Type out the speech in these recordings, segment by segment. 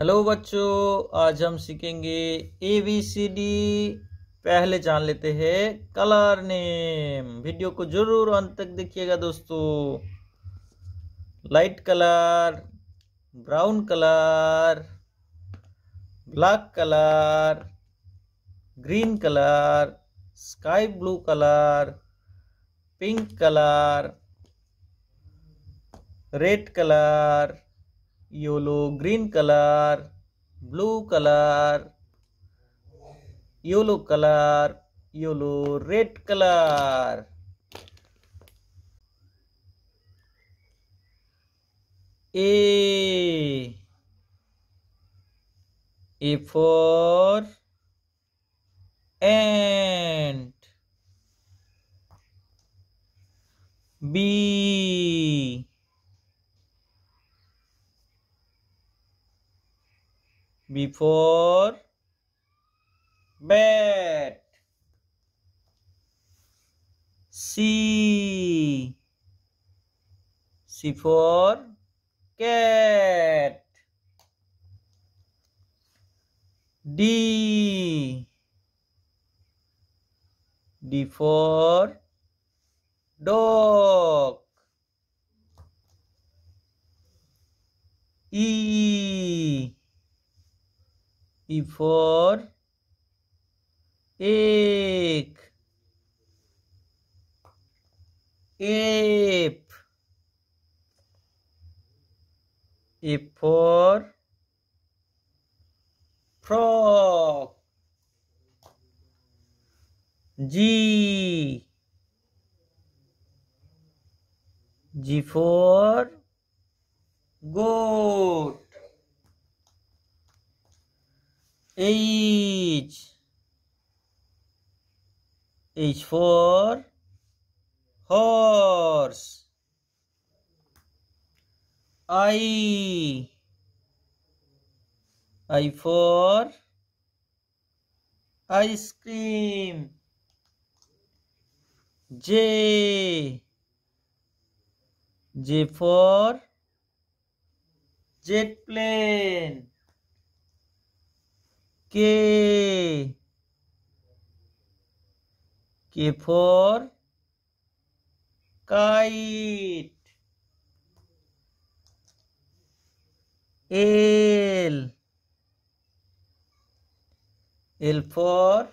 Hello बच्चों आज हम सीखेंगे ए बी सी डी पहले जान लेते हैं कलर नेम वीडियो को जरूर अंत तक देखिएगा दोस्तों light colour brown colour black colour green colour sky blue colour pink colour red colour yellow green colour blue colour yellow colour yellow red colour A A four and B before bed C C for cat D D for dog E E for egg. Ape. E for frog. G. G for goat. H H for horse I I for ice cream J J for jet plane K. K for kite. L. L for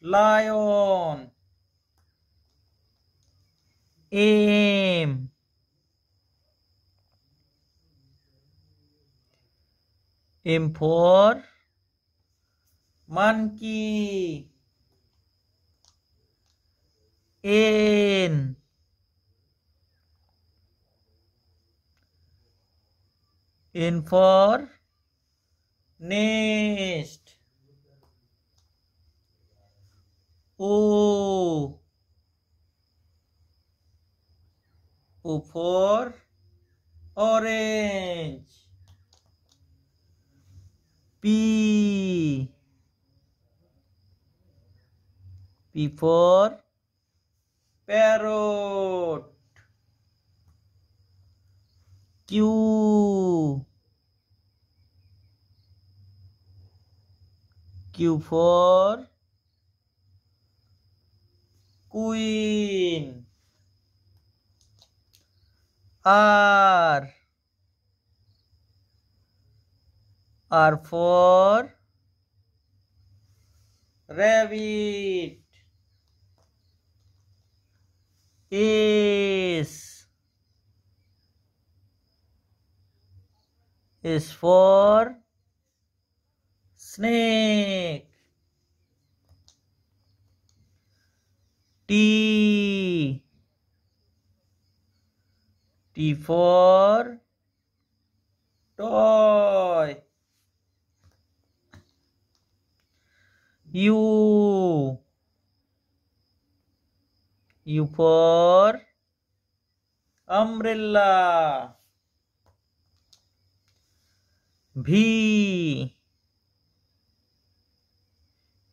lion. M. M for monkey in in for nest o o for orange p P for parrot. Q. Q for queen. R. R for rabbit. is is for snake T T for toy You. U for umbrella. V.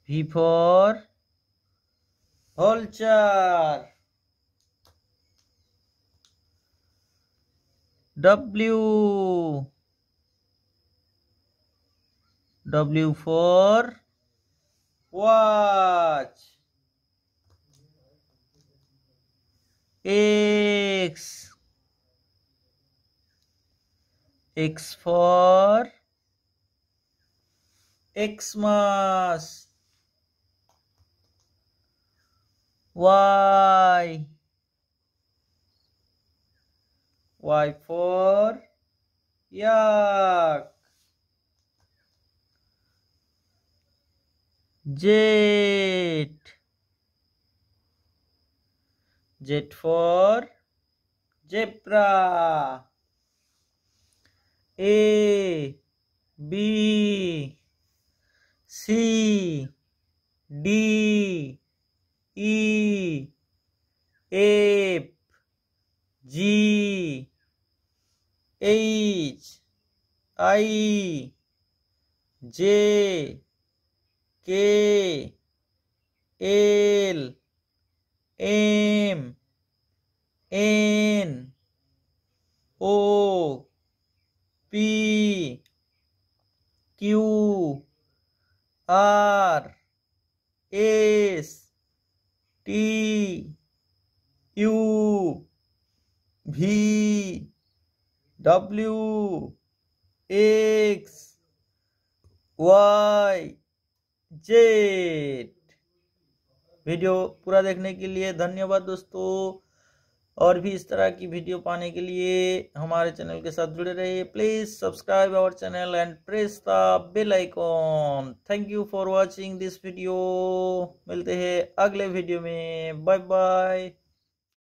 V for vulture. W. W for watch. x x for xmas y y for yak j Z for zebra. A, B, C, D, E, ape, G, H, I, J, K, L, M, N O P Q R S T U V W X Y Z video पूरा देखने के लिए धन्यवाद दोस्तों और भी इस तरह की वीडियो पाने के लिए हमारे चैनल के साथ जुड़े रहिए please subscribe our channel and press the bell icon thank you for watching this video मिलते हैं अगले वीडियो में बाय बाय